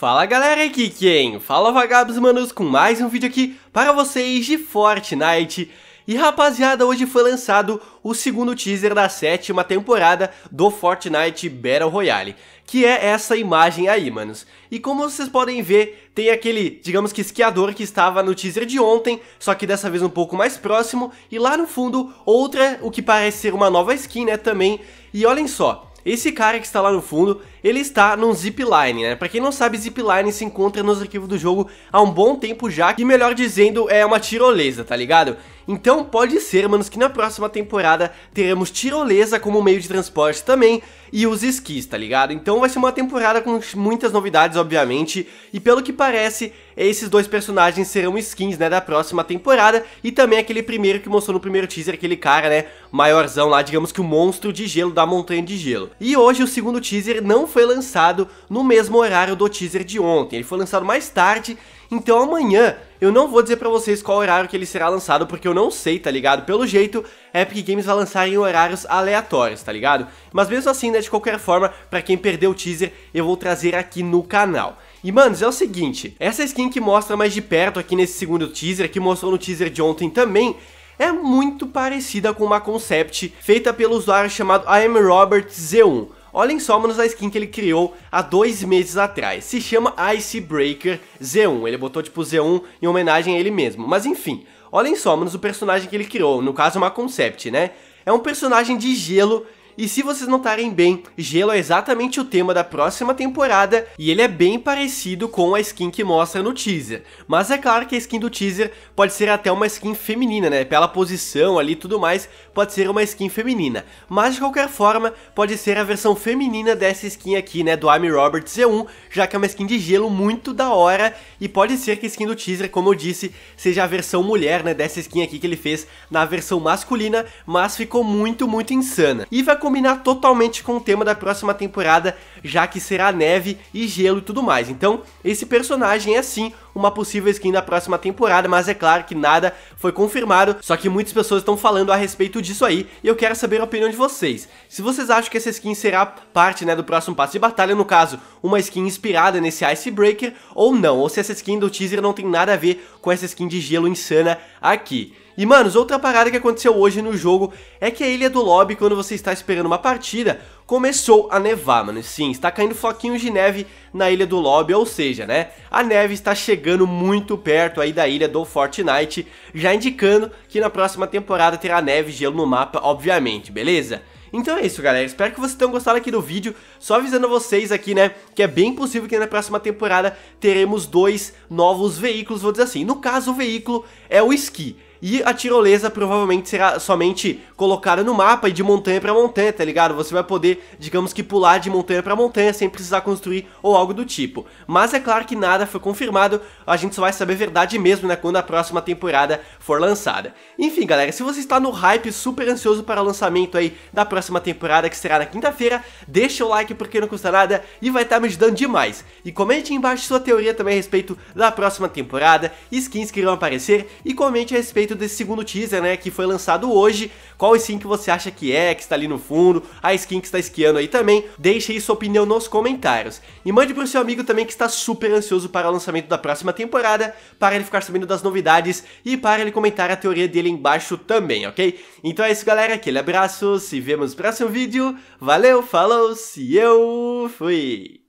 Fala galera, aqui quem? Fala vagabos manos com mais um vídeo aqui para vocês de Fortnite E rapaziada, hoje foi lançado o segundo teaser da sétima temporada do Fortnite Battle Royale Que é essa imagem aí, manos E como vocês podem ver, tem aquele, digamos que esquiador que estava no teaser de ontem Só que dessa vez um pouco mais próximo E lá no fundo, outra, o que parece ser uma nova skin, né, também E olhem só esse cara que está lá no fundo, ele está num zipline, né? Pra quem não sabe, zipline se encontra nos arquivos do jogo há um bom tempo já, que melhor dizendo é uma tirolesa, tá ligado? Então pode ser, manos, que na próxima temporada teremos tirolesa como meio de transporte também e os esquis, tá ligado? Então vai ser uma temporada com muitas novidades, obviamente, e pelo que parece, esses dois personagens serão skins, né, da próxima temporada e também aquele primeiro que mostrou no primeiro teaser, aquele cara, né, maiorzão lá, digamos que o monstro de gelo da montanha de gelo. E hoje o segundo teaser não foi lançado no mesmo horário do teaser de ontem, ele foi lançado mais tarde, então amanhã eu não vou dizer para vocês qual horário que ele será lançado, porque eu não sei, tá ligado? Pelo jeito, Epic Games vai lançar em horários aleatórios, tá ligado? Mas mesmo assim, né, de qualquer forma, para quem perdeu o teaser, eu vou trazer aqui no canal. E, manos, é o seguinte, essa skin que mostra mais de perto aqui nesse segundo teaser, que mostrou no teaser de ontem também, é muito parecida com uma concept feita pelo usuário chamado I Am Robert Z1. Olhem só, a skin que ele criou há dois meses atrás. Se chama Icebreaker Z1. Ele botou tipo Z1 em homenagem a ele mesmo. Mas enfim, olhem só, o personagem que ele criou. No caso, é uma concept, né? É um personagem de gelo e se vocês notarem bem, gelo é exatamente o tema da próxima temporada e ele é bem parecido com a skin que mostra no teaser. Mas é claro que a skin do teaser pode ser até uma skin feminina, né? Pela posição ali e tudo mais, pode ser uma skin feminina. Mas de qualquer forma, pode ser a versão feminina dessa skin aqui, né? Do Amy Roberts Z1, já que é uma skin de gelo muito da hora e pode ser que a skin do teaser, como eu disse, seja a versão mulher, né? Dessa skin aqui que ele fez na versão masculina, mas ficou muito, muito insana. E vai combinar totalmente com o tema da próxima temporada, já que será neve e gelo e tudo mais. Então, esse personagem é sim uma possível skin da próxima temporada, mas é claro que nada foi confirmado, só que muitas pessoas estão falando a respeito disso aí, e eu quero saber a opinião de vocês. Se vocês acham que essa skin será parte, né, do próximo passo de batalha, no caso, uma skin inspirada nesse Icebreaker ou não, ou se essa skin do teaser não tem nada a ver com essa skin de gelo insana aqui. E, manos, outra parada que aconteceu hoje no jogo é que a ilha do lobby, quando você está esperando uma partida, começou a nevar, mano. Sim, está caindo floquinhos de neve na ilha do lobby, ou seja, né? A neve está chegando muito perto aí da ilha do Fortnite, já indicando que na próxima temporada terá neve e gelo no mapa, obviamente, beleza? Então é isso, galera. Espero que vocês tenham gostado aqui do vídeo. Só avisando vocês aqui, né, que é bem possível que na próxima temporada teremos dois novos veículos, vou dizer assim. No caso, o veículo é o ski. E a tirolesa provavelmente será somente colocada no mapa e de montanha para montanha, tá ligado? Você vai poder, digamos que pular de montanha para montanha sem precisar construir ou algo do tipo. Mas é claro que nada foi confirmado, a gente só vai saber verdade mesmo, né, quando a próxima temporada for lançada. Enfim, galera, se você está no hype, super ansioso para o lançamento aí da próxima temporada, que será na quinta-feira, deixa o like porque não custa nada e vai estar tá me ajudando demais. E comente embaixo sua teoria também a respeito da próxima temporada, skins que irão aparecer e comente a respeito respeito desse segundo teaser, né, que foi lançado hoje, qual skin que você acha que é, que está ali no fundo, a skin que está esquiando aí também, deixe aí sua opinião nos comentários. E mande pro seu amigo também que está super ansioso para o lançamento da próxima temporada, para ele ficar sabendo das novidades e para ele comentar a teoria dele embaixo também, ok? Então é isso galera, aquele abraço, se vemos no próximo vídeo, valeu, falou, se eu fui!